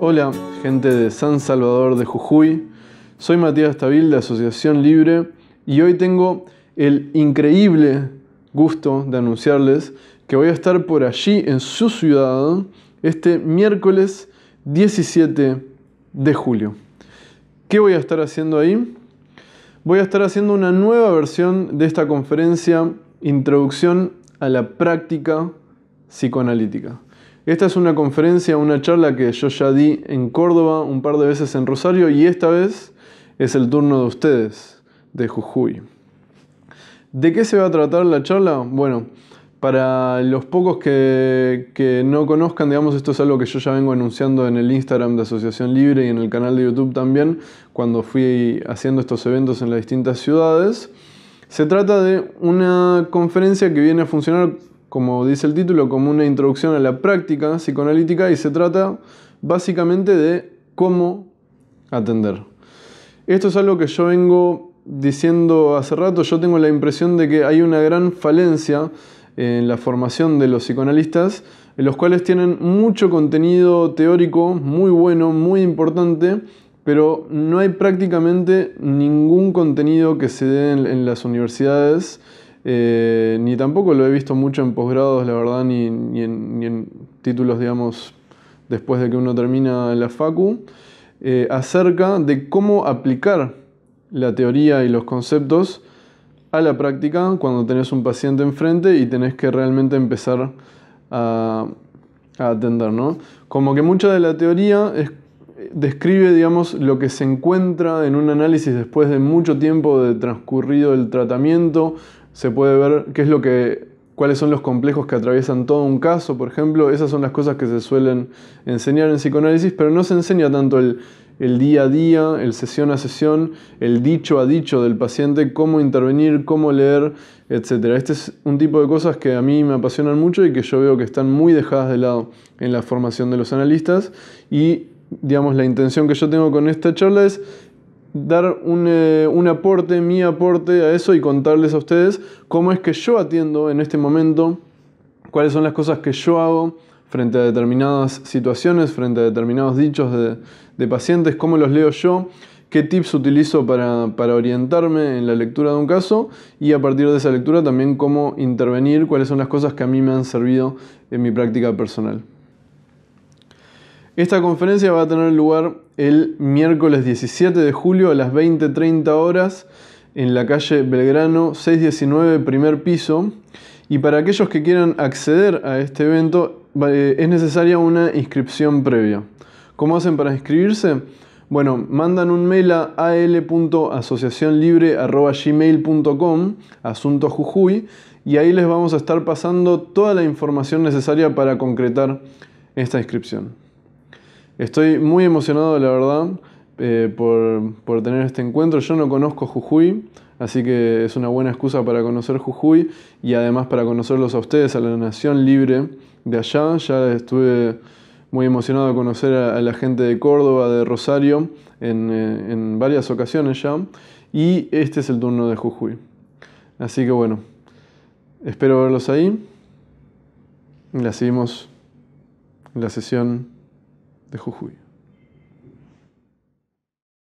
Hola, gente de San Salvador de Jujuy. Soy Matías Tabil de Asociación Libre y hoy tengo el increíble gusto de anunciarles que voy a estar por allí en su ciudad este miércoles 17 de julio. ¿Qué voy a estar haciendo ahí? Voy a estar haciendo una nueva versión de esta conferencia Introducción a la práctica psicoanalítica. Esta es una conferencia, una charla que yo ya di en Córdoba, un par de veces en Rosario y esta vez es el turno de ustedes, de Jujuy. ¿De qué se va a tratar la charla? Bueno, para los pocos que, no conozcan, digamos, esto es algo que yo ya vengo anunciando en el Instagram de Asociación Libre y en el canal de YouTube también, cuando fui haciendo estos eventos en las distintas ciudades. Se trata de una conferencia que viene a funcionar como dice el título, como una introducción a la práctica psicoanalítica y se trata básicamente de cómo atender. Esto es algo que yo vengo diciendo hace rato, yo tengo la impresión de que hay una gran falencia en la formación de los psicoanalistas, en los cuales tienen mucho contenido teórico, muy bueno, muy importante, pero no hay prácticamente ningún contenido que se dé en, en las universidades eh, ni tampoco lo he visto mucho en posgrados, la verdad, ni, ni, en, títulos, digamos, después de que uno termina la FACU, eh, acerca de cómo aplicar la teoría y los conceptos a la práctica cuando tenés un paciente enfrente y tenés que realmente empezar a, a atender, Como que mucha de la teoría es, describe, digamos, lo que se encuentra en un análisis después de mucho tiempo de transcurrido el tratamiento, se puede ver qué es lo que, cuáles son los complejos que atraviesan todo un caso, por ejemplo. Esas son las cosas que se suelen enseñar en psicoanálisis, pero no se enseña tanto el, el día a día, el sesión a sesión, el dicho a dicho del paciente, cómo intervenir, cómo leer, etc. Este es un tipo de cosas que a mí me apasionan mucho y que yo veo que están muy dejadas de lado en la formación de los analistas y digamos la intención que yo tengo con esta charla es dar eh, un, aporte, mi aporte a eso y contarles a ustedes cómo es que yo atiendo en este momento, cuáles son las cosas que yo hago frente a determinadas situaciones, frente a determinados dichos de, pacientes, cómo los leo yo, qué tips utilizo para, para, orientarme en la lectura de un caso y a partir de esa lectura también cómo intervenir, cuáles son las cosas que a mí me han servido en mi práctica personal. Esta conferencia va a tener lugar el miércoles 17 de julio a las 20.30 horas en la calle Belgrano 619, primer piso. Y para aquellos que quieran acceder a este evento eh, es necesaria una inscripción previa. ¿Cómo hacen para inscribirse? Bueno, mandan un mail a al.asociacionlibre.gmail.com, asunto Jujuy, y ahí les vamos a estar pasando toda la información necesaria para concretar esta inscripción. Estoy muy emocionado, la verdad, eh, por, tener este encuentro. Yo no conozco Jujuy, así que es una buena excusa para conocer Jujuy y además para conocerlos a ustedes, a la Nación Libre de allá. Ya estuve muy emocionado de conocer a, la gente de Córdoba, de Rosario, en, eh, en varias ocasiones ya. Y este es el turno de Jujuy. Así que bueno, espero verlos ahí. La seguimos en la sesión de Jujuy.